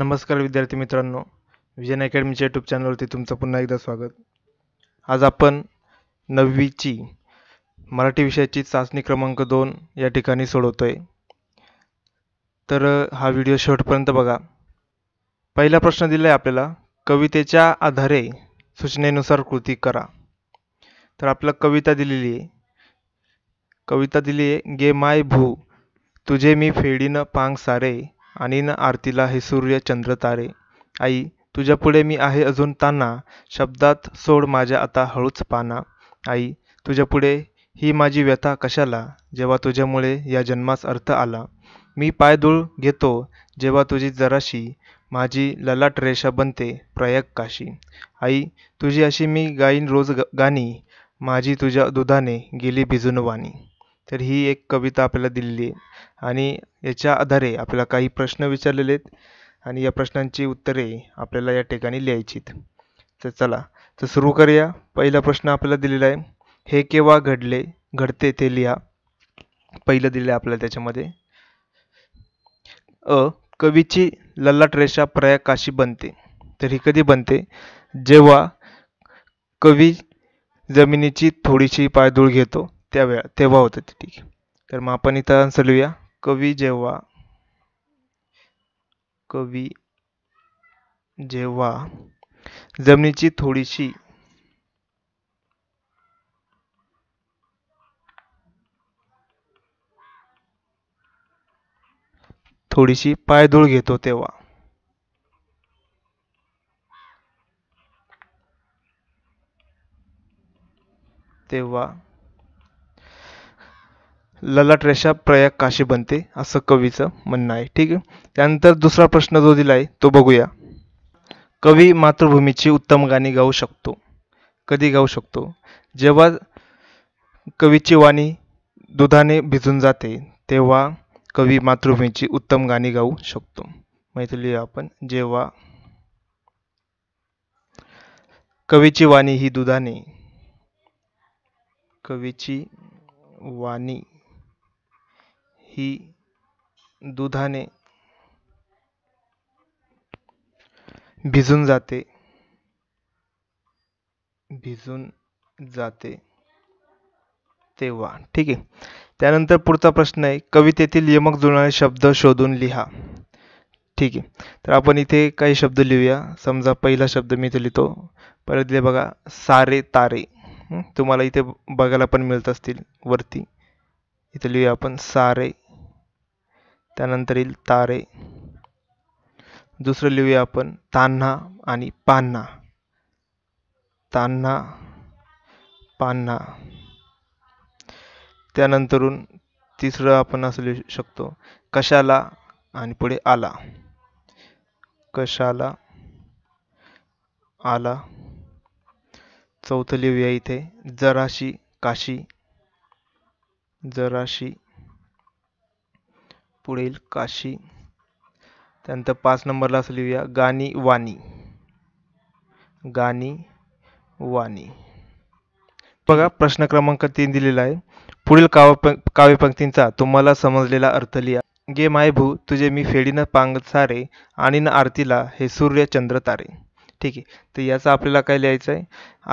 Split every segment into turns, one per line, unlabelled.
नमस्कार विद्यार्थी मित्रांनो विजयन अकॅडमीच्या यूट्यूब चॅनलवरती तुमचं पुन्हा एकदा स्वागत आज आपण नववीची मराठी विषयाची चाचणी क्रमांक दोन या ठिकाणी सोडवतो आहे तर हा व्हिडिओ शेवटपर्यंत बघा पहिला प्रश्न दिला आहे आपल्याला कवितेच्या आधारे सूचनेनुसार कृती करा तर आपल्याला कविता दिलेली आहे कविता दिली आहे गे माय भू तुझे मी फेडीनं पांग सारे आणि न आरतीला हे सूर्य चंद्र तारे आई तुझ्यापुढे मी आहे अजून ताना शब्दात सोड माझ्या आता हळूच पाना आई तुझ्यापुढे ही माझी व्यथा कशाला जेव्हा तुझ्यामुळे या जन्मास अर्थ आला मी पायदूळ घेतो जेव्हा तुझी जराशी माझी ललाट रेषा बनते प्रयाग काशी आई तुझी अशी मी गाईन रोज गाणी माझी तुझ्या दुधाने गेली भिजून वाणी तर ही एक कविता आपल्याला दिलेली आहे आणि याच्या आधारे आपल्याला काही प्रश्न विचारलेले आहेत आणि या प्रश्नांची उत्तरे आपल्याला या ठिकाणी लिहायची आहेत तर चला तर सुरू करूया पहिला प्रश्न आपल्याला दिलेला आहे हे केव्हा घडले घडते ते लिहा पहिलं दिलं आहे आपल्याला त्याच्यामध्ये अ कवीची ललाट रेषा काशी बनते तर ही कधी बनते जेव्हा कवी जमिनीची थोडीशी पायदूळ घेतो त्यावेळा तेव्हा होतं ते ठीक आहे तर मग आपण इथं आन्सर लिहूया कवी जेव्हा कवी जेव्हा जमिनीची थोडीशी थोडीशी पायधूळ घेतो तेव्हा तेव्हा ललाट रेषा प्रयाग काशी बनते असं कवीचं म्हणणं आहे ठीक आहे त्यानंतर दुसरा प्रश्न जो दिला आहे तो बघूया कवी मातृभूमीची उत्तम गाणी गाऊ शकतो कधी गाऊ शकतो जेव्हा कवीची वाणी दुधाने भिजून जाते तेव्हा कवी मातृभूमीची उत्तम गाणी गाऊ शकतो लिहू आपण जेव्हा कवीची वाणी ही दुधाने कवीची वाणी ही दुधाने भिजून जाते भिजून जाते तेव्हा ठीक आहे त्यानंतर पुढचा प्रश्न आहे कवितेतील यमक जुळणारे शब्द शोधून लिहा ठीक आहे तर आपण इथे काही शब्द लिहूया समजा पहिला शब्द मी इथे लिहितो परत इथे बघा सारे तारे तुम्हाला इथे बघायला पण मिळत असतील वरती इथे लिहूया आपण सारे त्यानंतर येईल तारे दुसरं लिहूया आपण तान्हा आणि पान्हा तान्हा पान्हा त्यानंतरून तिसरं आपण असं लिहू शकतो कशाला आणि पुढे आला कशाला आला चौथं लिहूया इथे जराशी काशी जराशी पुढे काशी त्यानंतर पाच नंबरला असं लिहूया गाणी वाणी गाणी वाणी बघा प्रश्न क्रमांक तीन दिलेला आहे पुढील काव्य काव्यपंक्तींचा तुम्हाला समजलेला अर्थ लिहा गे भू तुझे मी फेडीनं पांग सारे आणि न आरतीला हे सूर्य चंद्र तारे ठीक आहे तर याचा आपल्याला काय लिहायचं आहे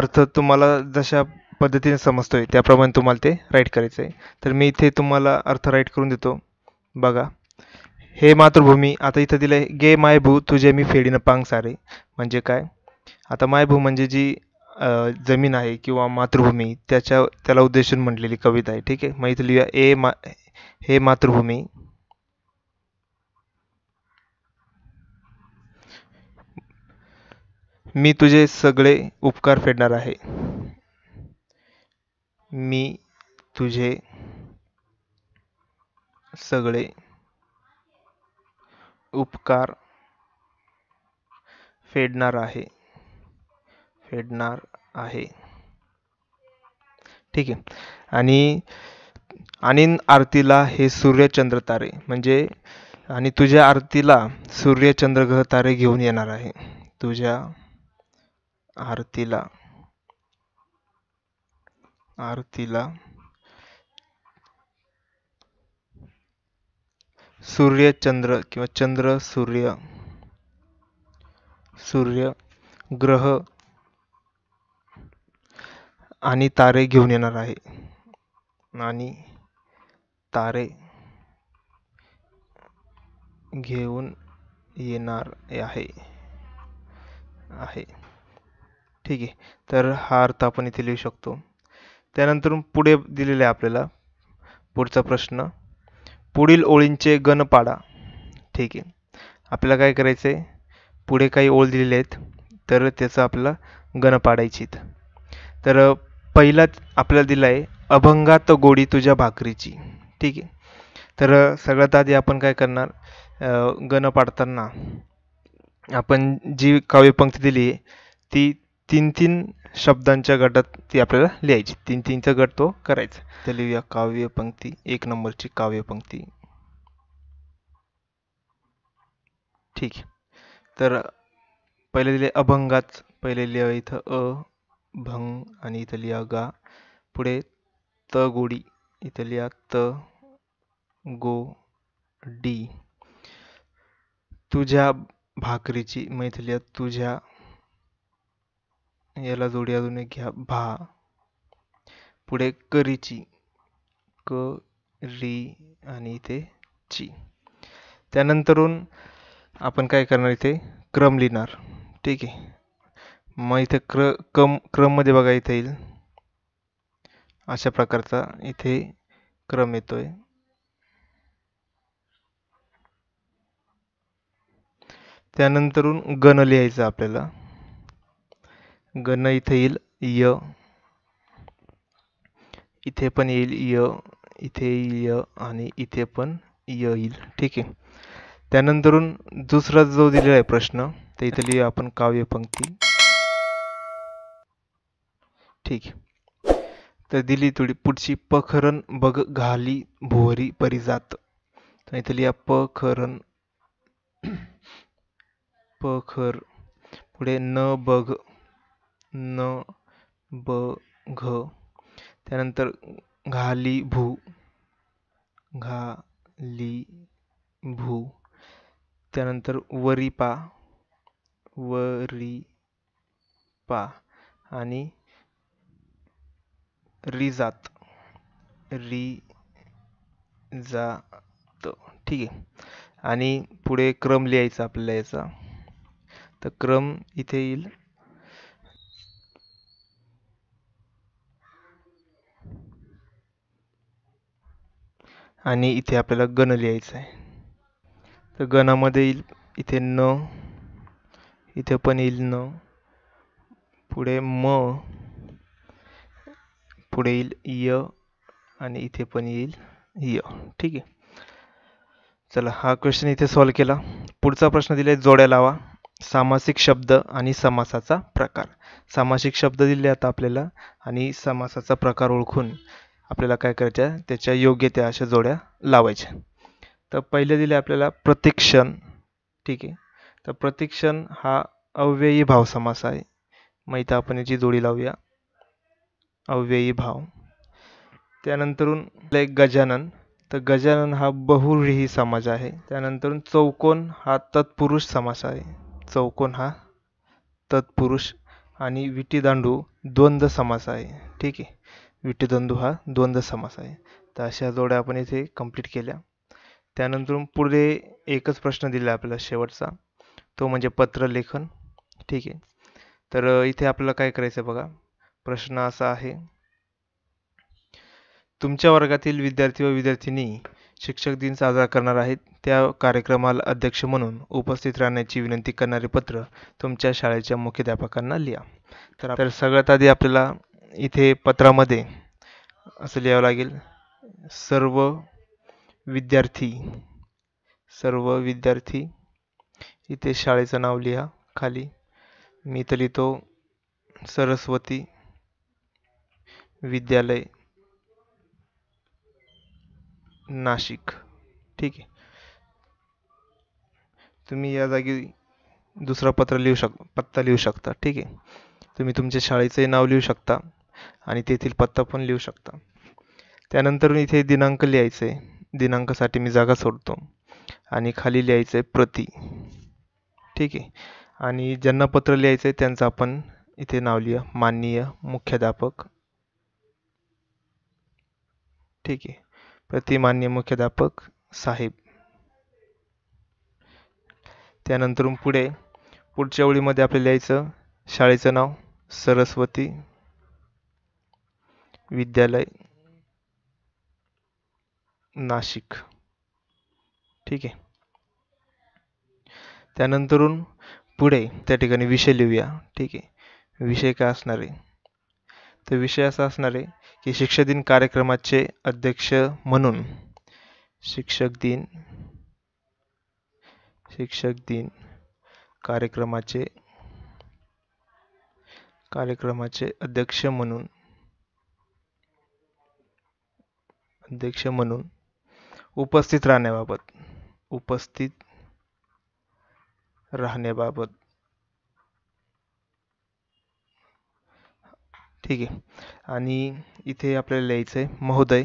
अर्थ तुम्हाला जशा पद्धतीने समजतोय त्याप्रमाणे तुम्हाला ते राईट करायचं आहे तर मी इथे तुम्हाला अर्थ राईट करून देतो बघा हे मातृभूमी आता इथं दिलं आहे गे मायभू तुझे मी फेडीनं पांग सारे म्हणजे काय आता मायभू म्हणजे जी जमीन आहे किंवा मातृभूमी त्याच्या त्याला उद्देशून म्हटलेली कविता आहे ठीक आहे मग इथं लिहूया ए मा हे मातृभूमी मी तुझे सगळे उपकार फेडणार आहे मी तुझे सगळे उपकार फेडणार आहे फेडणार आहे ठीक आहे आणि आणि आरतीला हे सूर्य चंद्र तारे म्हणजे आणि तुझ्या आरतीला सूर्य चंद्र ग्रह तारे घेऊन येणार आहे तुझ्या आरतीला आरतीला सूर्य चंद्र किंवा चंद्र सूर्य सूर्य ग्रह आणि तारे घेऊन येणार आहे आणि तारे घेऊन येणार आहे आहे ठीक आहे तर हा अर्थ आपण इथे लिहू शकतो त्यानंतर पुढे दिलेला आहे आपल्याला पुढचा प्रश्न पुढील ओळींचे गण पाडा ठीक आहे आपल्याला काय करायचं आहे पुढे काही ओळ दिलेले आहेत तर त्याचं आपल्याला गण पाडायची तर पहिला आपल्याला दिला आहे अभंगात गोडी तुझ्या भाकरीची ठीक आहे तर सगळ्यात आधी आपण काय करणार गण पाडताना आपण जी काव्यपंक्ती दिली आहे ती तीन तीन शब्दांच्या गटात ती आपल्याला लिहायची तीन तीनचा गट तो करायचा तर लिहूया काव्यपंक्ती एक नंबरची काव्यपंक्ती ठीक तर पहिले लिहिले अभंगाच, पहिले लिहा इथं अ भंग आणि इथं लिहा गा पुढे त गोडी इथं लिहा त गो डी तुझ्या भाकरीची मैथिली तुझ्या याला जोडी अजून एक घ्या भा पुढे करीची क री आणि इथे ची त्यानंतरून आपण काय करणार इथे क्रम लिहिणार ठीक आहे मग इथे क्र क्रम क्रममध्ये बघा इथे येईल अशा प्रकारचा इथे क्रम येतोय त्यानंतरून गण लिहायचं आपल्याला गण इथे येईल य इथे पण येईल य इथे य आणि इथे पण य येईल ठीक आहे त्यानंतरून दुसरा जो दिलेला आहे प्रश्न तर इथे लिहू आपण पंक्ती ठीक तर दिली थोडी पुढची पखरण बघ घाली भुवरी परिजात तर इथे लिहा पखरण पखर पुढे न बघ न ब घ त्यानंतर भू घा ली भू त्यानंतर वरी पा वरी पा आणि रिजात री जात ठीक आहे आणि पुढे क्रम लिहायचा आपल्याला याचा तर क्रम इथे येईल आणि इथे आपल्याला गण लिहायचा आहे तर गणामध्ये येईल इथे न इथे पण येईल न पुढे म पुढे येईल य आणि इथे पण येईल य ठीक आहे चला हा क्वेश्चन इथे सॉल्व केला पुढचा प्रश्न दिला जोड्या लावा सामासिक शब्द आणि समासाचा प्रकार सामासिक शब्द दिले आता आपल्याला आणि समासाचा प्रकार ओळखून आपल्याला काय करायचं त्याच्या योग्य त्या अशा जोड्या लावायच्या तर पहिले दिले आपल्याला प्रतिक्षण ठीक आहे तर प्रतिक्षण हा अव्ययी भाव समास आहे मग इथं आपण याची जोडी लावूया अव्ययी भाव त्यानंतरून गजानन तर गजानन हा बहुरीही समाज आहे त्यानंतरून चौकोन हा तत्पुरुष समास आहे चौकोन हा तत्पुरुष आणि विटीदांडू द्वंद्व समास आहे ठीक आहे विटीदांडू हा द्वंद्व समास आहे तर अशा जोड्या आपण इथे कंप्लीट केल्या त्यानंतर पुढे एकच प्रश्न दिला आपल्याला शेवटचा तो म्हणजे पत्र लेखन ठीक आहे तर इथे आपल्याला काय करायचं आहे बघा प्रश्न असा आहे तुमच्या वर्गातील विद्यार्थी व विद्यार्थिनी शिक्षक दिन साजरा करणार आहेत त्या कार्यक्रमाला अध्यक्ष म्हणून उपस्थित राहण्याची विनंती करणारे पत्र तुमच्या शाळेच्या मुख्याध्यापकांना लिहा तर सगळ्यात आधी आपल्याला इथे पत्रामध्ये असं लिहावं लागेल सर्व विद्यार्थी सर्व विद्यार्थी इथे शाळेचं नाव लिहा खाली मी तर लिहितो सरस्वती विद्यालय नाशिक ठीक आहे तुम्ही या जागी दुसरा पत्र लिहू शक पत्ता लिहू शकता ठीक आहे तुम्ही तुमच्या शाळेचंही नाव लिहू शकता आणि तेथील पत्ता पण लिहू शकता त्यानंतर इथे दिनांक लिहायचंय आहे दिनांकासाठी मी जागा सोडतो आणि खाली लिहायचं आहे प्रति ठीक आहे आणि ज्यांना पत्र लिहायचं आहे त्यांचं आपण इथे नाव लिहा माननीय मुख्याध्यापक ठीक आहे प्रति माननीय मुख्याध्यापक साहेब त्यानंतर पुढे पुढच्या ओळीमध्ये आपल्याला लिहायचं शाळेचं नाव सरस्वती विद्यालय नाशिक ठीक आहे त्यानंतरून पुढे त्या ठिकाणी विषय लिहूया ठीक आहे विषय काय असणार आहे तर विषय असा असणार आहे की शिक्षक दिन कार्यक्रमाचे अध्यक्ष म्हणून शिक्षक दिन शिक्षक दिन कार्यक्रमाचे कार्यक्रमाचे अध्यक्ष म्हणून अध्यक्ष म्हणून उपस्थित राहण्याबाबत उपस्थित राहण्याबाबत ठीक आहे आणि इथे आपल्याला लिहायचं आहे महोदय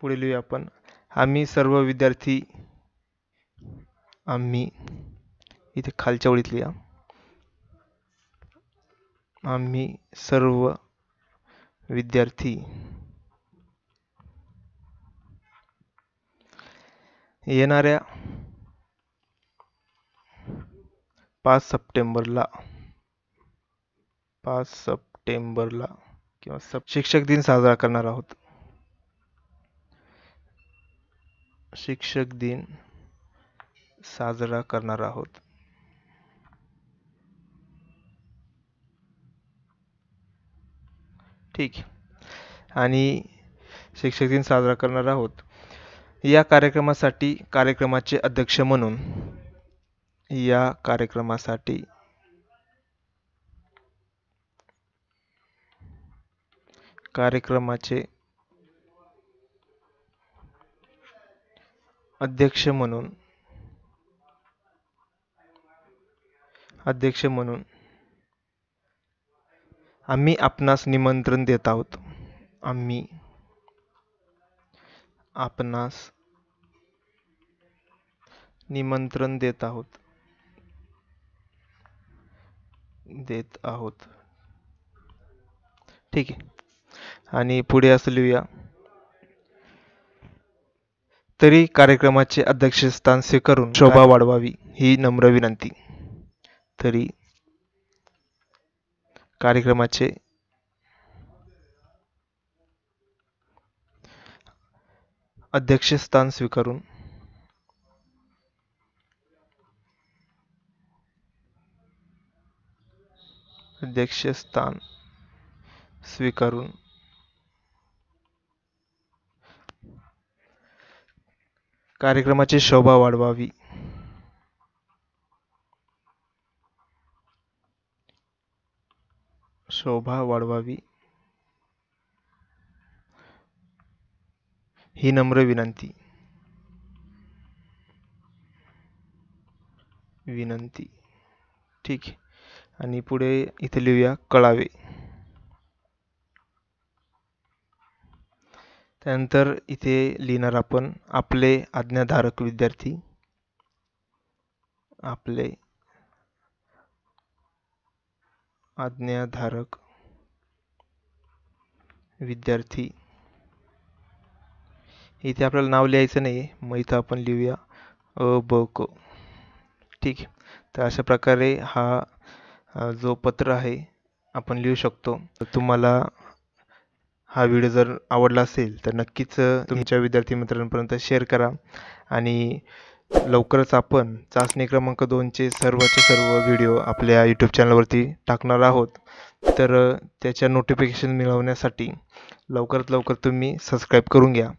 पुढे लिहूया आपण आम्ही सर्व विद्यार्थी आम्ही इथे खालच्या ओळीत लिहा आम्ही सर्व विद्यार्थी येणाऱ्या पाच सप्टेंबरला पाच सप्टेंबरला किंवा शिक्षक दिन साजरा करणार आहोत शिक्षक दिन साजरा करणार आहोत ठीक आहे आणि शिक्षक दिन साजरा करणार आहोत या कार्यक्रमासाठी कार्यक्रमाचे अध्यक्ष म्हणून या कार्यक्रमासाठी कार्यक्रमाचे अध्यक्ष म्हणून अध्यक्ष म्हणून आम्ही आपणास निमंत्रण देत आहोत आम्ही आपणास निमंत्रण देत आहोत देत आहोत ठीक आहे आणि पुढे असं लिहूया तरी कार्यक्रमाचे अध्यक्षस्थान स्वीकारून शोभा वाढवावी ही नम्र विनंती तरी कार्यक्रमाचे अध्यक्षस्थान स्वीकारून अध्यक्षस्थान स्वीकारून कार्यक्रमाची शोभा वाढवावी शोभा वाढवावी ही नम्र विनंती विनंती ठीक आणि पुढे इथे लिहूया कळावे त्यानंतर इथे लिहिणार आपण आपले आज्ञाधारक विद्यार्थी आपले आज्ञाधारक विद्यार्थी इथे आपल्याला नाव लिहायचं नाही मग इथं आपण लिहूया अ ब क ठीक आहे तर अशा प्रकारे हा जो पत्र आहे आपण लिहू शकतो तुम्हाला हा व्हिडिओ जर आवडला असेल तर नक्कीच तुमच्या विद्यार्थी मित्रांपर्यंत शेअर करा आणि लवकरच आपण चाचणी क्रमांक दोनचे सर्वचे सर्व व्हिडिओ आपल्या यूट्यूब चॅनलवरती टाकणार आहोत तर त्याच्या नोटिफिकेशन मिळवण्यासाठी लवकरात लवकर तुम्ही सबस्क्राईब करून घ्या